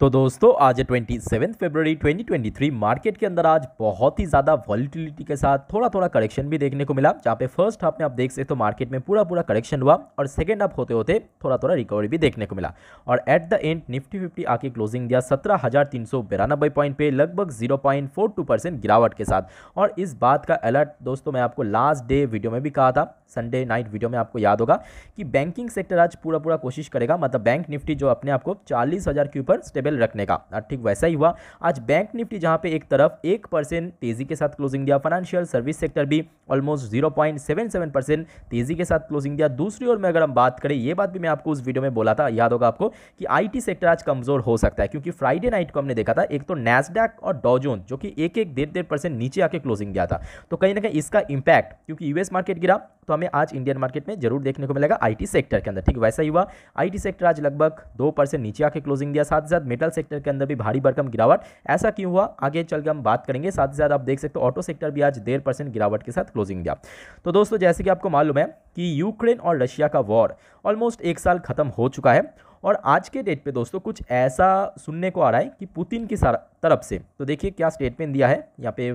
तो दोस्तों आज twenty seven February twenty twenty three market के अंदर आज बहुत ही ज़्यादा वॉलीटिलिटी के साथ थोड़ा थोड़ा करेक्शन भी देखने को मिला जहाँ पे फर्स्ट हाफ में आप देख सकते हो तो मार्केट में पूरा पूरा करेक्शन हुआ और सेकेंड हाफ होते होते थोड़ा थोड़ा रिकवरी भी देखने को मिला और at the end Nifty fifty आके क्लोजिंग दिया सत्रह हज़ार तीन सौ पॉइंट पे लगभग zero point four two percent गिरावट के साथ और इस बात का अलर्ट दोस्तों मैं आपको लास्ट डे वीडियो में भी कहा था संडे नाइट वीडियो में आपको याद होगा कि बैंकिंग सेक्टर आज पूरा पूरा कोशिश करेगा मतलब बैंक निफ्टी जो अपने आपको चालीस हज़ार के ऊपर लेवल रखने का हाँ, ठीक वैसा ही हुआ आज बैंक निफ्टी जहाँ पे एक तरफ एक परसेंट तेजी के साथ क्लोजिंग दिया फाइनेंशियल सर्विस सेक्टर भी almost zero point seven seven percent तेजी के साथ क्लोजिंग दिया दूसरी ओर में अगर हम बात करें ये बात भी मैं आपको उस वीडियो में बोला था याद होगा आपको कि आई सेक्टर आज कमजोर हो सकता है क्योंकि फ्राइडे नाइट को हमने देखा था एक तो नेसडैक और डॉजोन जो कि एक एक डेढ़ डेढ़ परसेंट नीचे आके क्लोजिंग दिया था तो कहीं ना कहीं इसका इंपैक्ट क्योंकि यूएस मार्केट गिरा तो हमें आज इंडियन मार्केट में जरूर देखने को मिलेगा आईटी सेक्टर के अंदर ठीक वैसा ही हुआ आईटी सेक्टर आज लगभग दो परसेंट नीचे आके क्लोजिंग दिया साथ साथ मेटल सेक्टर के अंदर भी भारी भरकम गिरावट ऐसा क्यों हुआ आगे चल के हम बात करेंगे साथ ही साथ आप देख सकते हो ऑटो सेक्टर भी आज डेढ़ परसेंट गिरावट के साथ क्लोजिंग दिया तो दोस्तों जैसे कि आपको मालूम है कि यूक्रेन और रशिया का वॉर ऑलमोस्ट एक साल खत्म हो चुका है और आज के डेट पे दोस्तों कुछ ऐसा सुनने को आ रहा है कि पुतिन की तरफ से तो देखिए क्या स्टेटमेंट दिया है यहाँ पे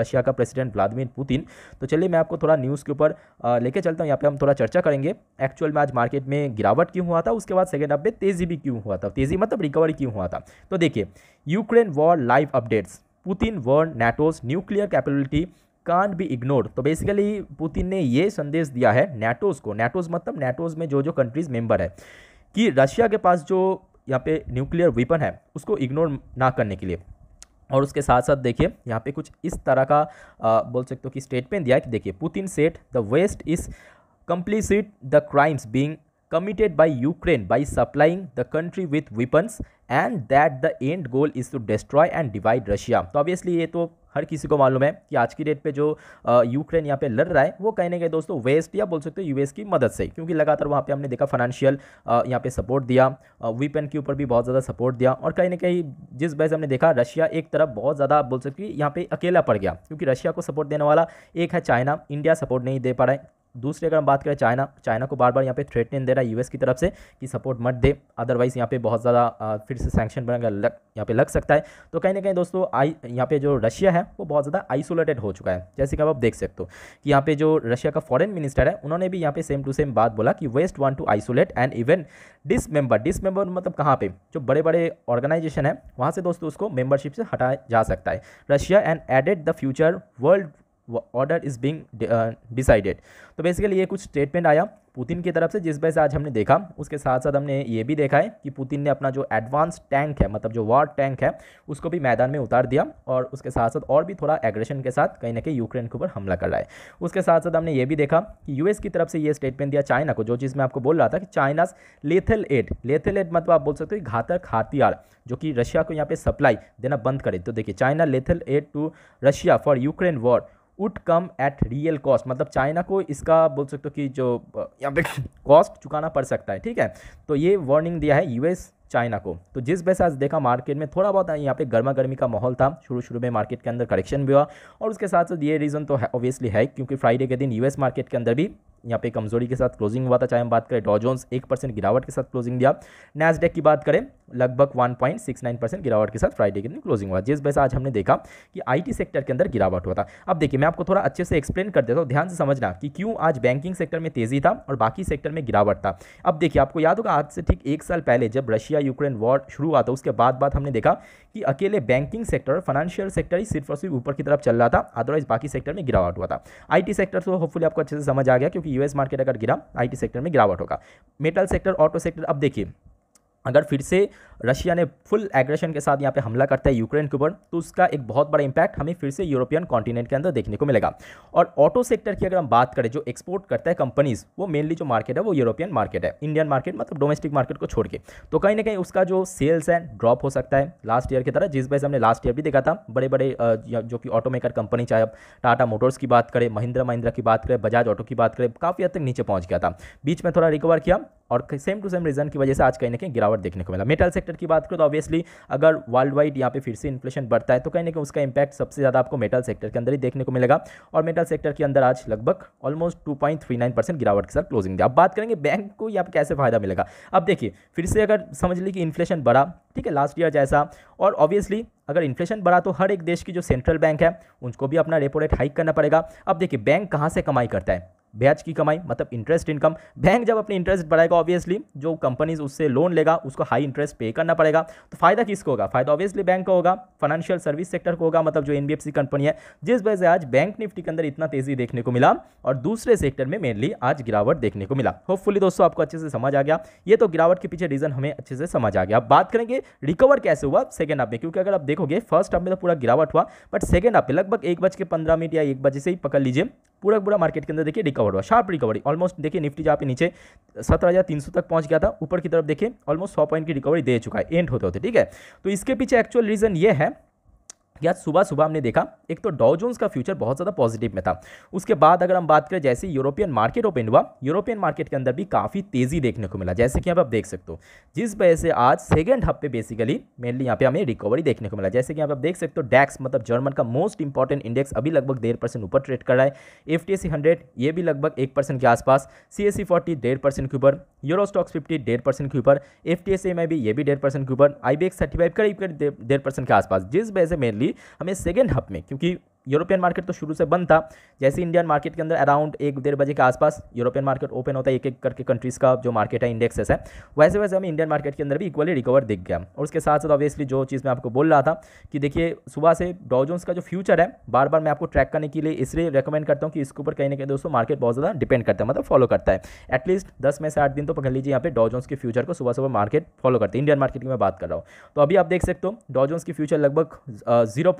रशिया का प्रेसिडेंट व्लादिमिर पुतिन तो चलिए मैं आपको थोड़ा न्यूज़ के ऊपर लेके चलता हूँ यहाँ पे हम थोड़ा चर्चा करेंगे एक्चुअल में आज मार्केट में गिरावट क्यों हुआ था उसके बाद सेकेंड हाफ पे तेज़ी भी क्यों हुआ था तेज़ी मतलब रिकवरी क्यों हुआ था तो देखिए Ukraine war live updates Putin warns NATO's nuclear capability can be ignore तो बेसिकली पुतिन ने ये संदेश दिया है नैटोज़ को नेटोज मतलब नैटोज में जो जो कंट्रीज मेंबर है कि रशिया के पास जो यहाँ पे न्यूक्लियर वेपन है उसको इग्नोर ना करने के लिए और उसके साथ साथ देखिए यहाँ पे कुछ इस तरह का आ, बोल सकते हो कि स्टेटमेंट दिया है कि देखिए Putin said the West is complicit the crimes being committed by Ukraine by supplying the country with weapons and that the end goal is to destroy and divide Russia तो ऑब्वियसली ये तो हर किसी को मालूम है कि आज की डेट पे जो यूक्रेन यहाँ पे लड़ रहा है वो कहीं ना कहीं दोस्तों वेस्ट या बोल सकते हो यूएस की मदद से क्योंकि लगातार वहाँ पे हमने देखा फाइनेंशियल यहाँ पे सपोर्ट दिया वीपेन के ऊपर भी बहुत ज़्यादा सपोर्ट दिया और कहीं ना कहीं जिस वजह से हमने देखा रशिया एक तरफ बहुत ज़्यादा बोल सकते यहाँ पे अकेला पड़ गया क्योंकि रशिया को सपोर्ट देने वाला एक है चाइना इंडिया सपोर्ट नहीं दे पा रहा है दूसरी अगर हम बात करें चाइना चाइना को बार बार यहाँ पे थ्रेटनिंग दे रहा है यूएस की तरफ से कि सपोर्ट मत दे अदरवाइज़ यहाँ पे बहुत ज़्यादा फिर से सैक्शन बनेगा लग यहाँ पे लग सकता है तो कहीं ना कहीं दोस्तों आई यहाँ पे जो रशिया है वो बहुत ज़्यादा आइसोलेटेड हो चुका है जैसे कि आप देख सकते हो कि यहाँ पे जो रशिया का फॉरन मिनिस्टर है उन्होंने भी यहाँ पे सेम टू सेम बात बोला कि West want to isolate and even dismember dismember मतलब कहाँ पर जो बड़े बड़े ऑर्गेनाइजेशन है वहाँ से दोस्तों उसको मेम्बरशिप से हटाया जा सकता है Russia and added the future world order is being decided तो बेसिकली ये कुछ स्टेटमेंट आया पुतिन की तरफ से जिस वजह से आज हमने देखा उसके साथ साथ हमने ये भी देखा है कि पुतिन ने अपना जो एडवांस टैंक है मतलब जो वार टैंक है उसको भी मैदान में उतार दिया और उसके साथ साथ और भी थोड़ा एग्रेशन के साथ कहीं ना कहीं यूक्रेन के ऊपर हमला कर रहा है उसके साथ साथ हमने ये भी देखा कि यूएस की तरफ से ये स्टेटमेंट दिया चाइना को जो चीज़ मैं आपको बोल रहा था कि China's lethal aid lethal aid मतलब आप बोल सकते हो घातक हथियार जो कि रशिया को यहाँ पर सप्लाई देना बंद करे तो देखिए China lethal aid to Russia for Ukraine war would come at real cost मतलब चाइना को इसका बोल सकते हो कि जो यहाँ पे कॉस्ट चुकाना पड़ सकता है ठीक है तो ये वार्निंग दिया है यूएस चाइना को तो जिस वजह से आज देखा मार्केट में थोड़ा बहुत यहाँ पे गर्मा गर्मी का माहौल था शुरू शुरू में मार्केट के अंदर करेक्शन भी हुआ और उसके साथ साथ ये रीज़न तो ऑब्वियसली है, है क्योंकि फ्राइडे के दिन यूएस मार्केट के अंदर भी यहाँ पे कमजोरी के साथ क्लोजिंग हुआ था चाहे हम बात करें डॉजोन्स एक परसेंट गिरावट के साथ क्लोजिंग दिया नैसडेक की बात करें लगभग 1.69 परसेंट गिरावट के साथ फ्राइडे के दिन क्लोजिंग हुआ जिस वजह से आज हमने देखा कि आईटी सेक्टर के अंदर गिरावट हुआ था अब देखिए मैं आपको थोड़ा अच्छे से एक्सप्लेन कर देता हूँ ध्यान से समझना कि क्यों आज बैंकिंग सेक्टर में तेजी था और बाकी सेक्टर में गिरावट था अब देखिए आपको याद होगा आज से ठीक एक साल पहले जब रशिया यूक्रेन वॉर शुरू हुआ था उसके बाद बाद हमने देखा कि अकेले बैंकिंग सेक्टर और फाइनेंशियल सेक्टर ही सिर्फ और सिर्फ ऊपर की तरफ चल रहा था अदरवाइज बाकी सेक्टर में गिरावट हुआ था आईटी सेक्टर तो होपफुली आपको अच्छे से समझ आ गया क्योंकि यूएस मार्केट अगर गिरा आईटी सेक्टर में गिरावट होगा मेटल सेक्टर ऑटो सेक्टर अब देखिए अगर फिर से रशिया ने फुल एग्रेशन के साथ यहाँ पे हमला करता है यूक्रेन के ऊपर तो उसका एक बहुत बड़ा इंपैक्ट हमें फिर से यूरोपियन कॉन्टिनेंट के अंदर देखने को मिलेगा और ऑटो सेक्टर की अगर हम बात करें जो एक्सपोर्ट करता है कंपनीज़ वो मेनली जो मार्केट है वो यूरोपियन मार्केट है इंडियन मार्केट मतलब डोमेस्टिक मार्केट को छोड़ के तो कहीं ना कहीं उसका जो सेल्स है ड्रॉप हो सकता है लास्ट ईयर की तरह जिस वजह से हमने लास्ट ईयर भी देखा था बड़े बड़े जो कि ऑटोमेकर कंपनी चाहे अब टाटा मोटर्स की बात करें महिंद्रा महिंद्रा की बात करें बजाज ऑटो की बात करें काफ़ी हद तक नीचे पहुँच गया था बीच में थोड़ा रिकवर किया और सेम टू सेम रीज़न की वजह से आज कहीं ना कहीं गिरावट देखने को मिला मेटल सेक्टर सेक्टर की बात करें तो ऑब्वियसली अगर वर्ल्ड वाइड यहाँ पे फिर से इन्फ्लेशन बढ़ता है तो कहीं ना कहीं उसका इंपैक्ट सबसे ज़्यादा आपको मेटल सेक्टर के अंदर ही देखने को मिलेगा और मेटल सेक्टर के अंदर आज लगभग ऑलमोस्ट टू गिरावट के साथ क्लोजिंग दिया अब बात करेंगे बैंक को यहाँ पर कैसे फ़ायदा मिलेगा अब देखिए फिर से अगर समझ ली कि इन्फ्लेशन बढ़ा ठीक है लास्ट ईयर जैसा और ऑब्वियसली अगर इन्फ्लेशन बढ़ा तो हर एक देश की जो सेंट्रल बैंक है उनको भी अपना रेपो रेट हाइक करना पड़ेगा अब देखिए बैंक कहाँ से कमाई करता है ब्याज की कमाई मतलब इंटरेस्ट इनकम बैंक जब अपनी इंटरेस्ट बढ़ाएगा ऑब्वियसली जो कंपनीज उससे लोन लेगा उसको हाई इंटरेस्ट पे करना पड़ेगा तो फायदा किसको होगा फायदा ऑब्वियसली बैंक का होगा फाइनेंशियल सर्विस सेक्टर को होगा मतलब जो एनबीएफसी कंपनी है जिस वजह से आज बैंक निफ्टी के अंदर इतना तेजी देखने को मिला और दूसरे सेक्टर में मेनली आज गिरावट देखने को मिला होपफुली दोस्तों आपको अच्छे से समझ आ गया ये तो गिरावट के पीछे रीजन हमें अच्छे से समझ आ गया अब बात करेंगे रिकवर कैसे हुआ सेकेंड हाफ में क्योंकि अगर आप देखोगे फर्स्ट हाफ में तो पूरा गिरावट हुआ बट सेकेंड हाफ में लगभग एक बज के पंद्रह मिनट या एक बजे से ही पकड़ लीजिए पूरा पूरा मार्केट के अंदर देखिए रिकवर हुआ शार्प रिकवरी ऑलमोस्ट देखिए निफ्टी जहाँ पे नीचे सत्रह हज़ार तीन सौ तक पहुंच गया था ऊपर की तरफ देखिए ऑलमोस्ट सौ पॉइंट की रिकवरी दे चुका है एंड होते होते ठीक है तो इसके पीछे एक्चुअल रीज़न ये है आज सुबह सुबह हमने देखा एक तो डाउ जोन्स का फ्यूचर बहुत ज़्यादा पॉजिटिव में था उसके बाद अगर हम बात करें जैसे यूरोपियन मार्केट ओपन हुआ यूरोपियन मार्केट के अंदर भी काफ़ी तेज़ी देखने को मिला जैसे कि आप देख सकते हो जिस वजह से आज सेकेंड हफ्ते बेसिकली मेनली यहाँ पे हमें रिकवरी देखने को मिला जैसे कि आप देख सकते हो डैक्स मतलब जर्मन का मोस्ट इंपॉर्टेंट इंडेक्स अभी लगभग डेढ़ परसेंट ऊपर ट्रेड कर रहा है एफ टी ये भी लगभग एक परसेंट के आसपास सी एस सी फोर्टी डेढ़ परसेंट के ऊपर यूरो स्टॉक्स फिफ्टी डेढ़ परसेंट के ऊपर F T S M I भी ये भी डेढ़ परसेंट के ऊपर IBEX thirty five करीब करीब डेढ़ परसेंट के आसपास जिस वजह से मेनली हमें सेकेंड हाफ में क्योंकि यूरोपियन मार्केट तो शुरू से बंद था जैसे इंडियन मार्केट के अंदर अराउंड एक डेढ़ बजे के आसपास यूरोपियन मार्केट ओपन होता है एक एक करके कंट्रीज़ का जो मार्केट है इंडेक्सेस है वैसे वैसे हमें इंडियन मार्केट के अंदर भी इक्वली रिकवर दिख गया और उसके साथ साथ ऑब्वियसली जो चीज़ मैं आपको बोल रहा था कि देखिए सुबह से डॉजोन्स का जो फ्यूचर है बार बार मैं आपको ट्रैक करने के लिए इसलिए रिकमेंड करता हूँ कि इसके ऊपर कहीं ना कहीं दोस्तों मार्केट बहुत ज़्यादा डिपेंड करता है मतलब फॉलो करता है एटलीस्ट दस में से आठ दिन तो पकड़ लीजिए यहाँ पर डॉजोन्स के फ्यूचर को सुबह सुबह मार्केट फॉलो करते हैं इंडियन मार्केट की मैं बात कर रहा हूँ तो अभी आप देख सकते हो डॉजोन्स की फ्यूचर लगभग जीरो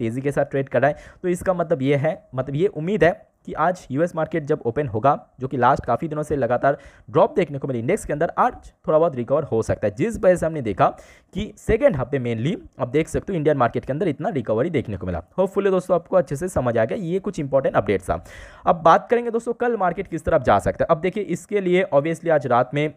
तेज़ी के साथ ट्रेड कर कराएं तो इसका मतलब ये है मतलब ये उम्मीद है कि आज यूएस मार्केट जब ओपन होगा जो कि लास्ट काफ़ी दिनों से लगातार ड्रॉप देखने को मिली इंडेक्स के अंदर आज थोड़ा बहुत रिकवर हो सकता है जिस वजह से हमने देखा कि सेकेंड हाफ पे मेनली आप देख सकते हो इंडियन मार्केट के अंदर इतना रिकवरी देखने को मिला होपफुली दोस्तों आपको अच्छे से समझ आ गया ये कुछ इंपॉर्टेंट अपडेट्स था अब बात करेंगे दोस्तों कल मार्केट किस तरफ जा सकता है अब देखिए इसके लिए ऑब्वियसली आज रात में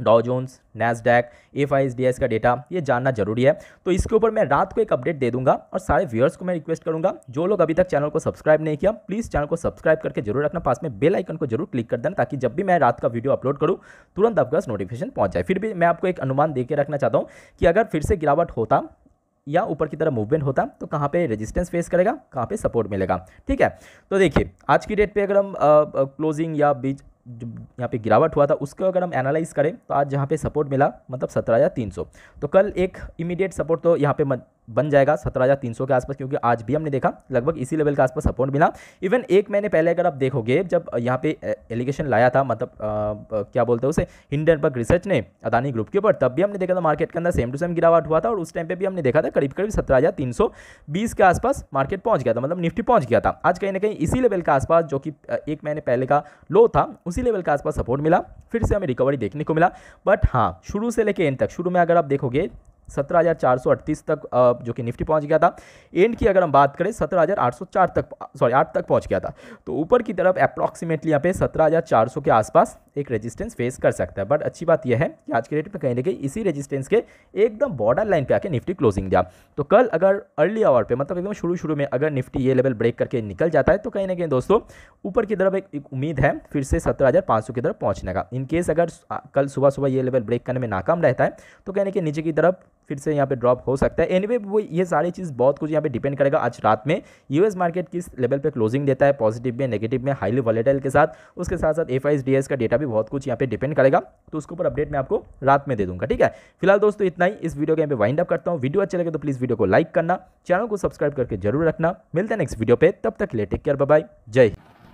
Dow Jones Nasdaq F I S D S का डेटा ये जानना जरूरी है तो इसके ऊपर मैं रात को एक अपडेट दे दूंगा और सारे व्यूअर्स को मैं रिक्वेस्ट करूंगा जो लोग अभी तक चैनल को सब्सक्राइब नहीं किया प्लीज़ चैनल को सब्सक्राइब करके जरूर रखना पास में बेल आइकन को जरूर क्लिक कर देना ताकि जब भी मैं रात का वीडियो अपलोड करूँ तुरंत आपके पास नोटिफिकेशन पहुँच जाए फिर भी मैं आपको एक अनुमान दे के रखना चाहता हूँ कि अगर फिर से गिरावट होता या ऊपर की तरफ मूवमेंट होता तो कहाँ पे रेजिस्टेंस फेस करेगा कहाँ पे सपोर्ट मिलेगा ठीक है तो देखिए आज की डेट पे अगर हम क्लोजिंग या बीच जो यहाँ पे गिरावट हुआ था उसको अगर हम एनालाइज करें तो आज जहाँ पे सपोर्ट मिला मतलब सत्रह हज़ार तीन सौ तो कल एक इमीडिएट सपोर्ट तो यहाँ पे बन जाएगा सत्रह हज़ार तीन सौ के आसपास क्योंकि आज भी हमने देखा लगभग इसी लेवल के आसपास सपोर्ट मिला इवन एक महीने पहले अगर आप देखोगे जब यहाँ पे एलिगेशन लाया था मतलब आ, आ, क्या बोलते हैं उसे हिंडनबर्ग रिसर्च ने अदानी ग्रुप के ऊपर तब भी हमने देखा था मार्केट के अंदर सेम टू सेम गिरावट हुआ था और उस टाइम पर भी हमने देखा था करीब करीब सत्रह के आसपास मार्केट पहुँच गया था मतलब निफ्टी पहुँच गया था आज कहीं ना कहीं इसी लेवल के आसपास जो कि एक महीने पहले का लो था उसी लेवल के आसपास सपोर्ट मिला फिर से हमें रिकवरी देखने को मिला बट हाँ शुरू से लेकर एंड तक शुरू में अगर आप देखोगे सत्रह तक जो कि निफ्टी पहुंच गया था एंड की अगर हम बात करें सत्रह तक सॉरी आठ तक पहुंच गया था तो ऊपर की तरफ अप्रॉक्सीमेटली यहाँ पे सत्रह के आसपास एक रेजिस्टेंस फेस कर सकता है बट अच्छी बात यह है कि आज के डेट में कहीं ना कहीं इसी रेजिस्टेंस के एकदम बॉर्डर लाइन पे आके निफ्टी क्लोजिंग दिया तो कल अगर अर्ली आवर पे मतलब एकदम शुरू शुरू में अगर निफ्टी ये लेवल ब्रेक करके निकल जाता है तो कहीं ना कहीं दोस्तों ऊपर की तरफ एक, एक उम्मीद है फिर से सत्रह की तरफ पहुँचने का इनकेस अगर कल सुबह सुबह ये लेवल ब्रेक करने में नाकाम रहता है तो कहीं ना कहीं नीचे की तरफ फिर से यहाँ पे ड्रॉप हो सकता है एनीवे anyway, वो ये सारी चीज़ बहुत कुछ यहाँ पे डिपेंड करेगा आज रात में यूएस मार्केट किस लेवल पे क्लोजिंग देता है पॉजिटिव में नेगेटिव में हाईली वॉलेटाइल के साथ उसके साथ साथ एफ आई का डेटा भी बहुत कुछ यहाँ पे डिपेंड करेगा तो उसके ऊपर अपडेट मैं आपको रात में दे दूँगा ठीक है फिलहाल दोस्तों इतना ही इस वीडियो के यहाँ पे वाइंड अप करता हूँ वीडियो अच्छा लगे तो प्लीज़ वीडियो को लाइक करना चैनल को सब्सक्राइब करके जरूर रखना मिलता है नेक्स्ट वीडियो पर तब तक ले टेक केयर बाय जय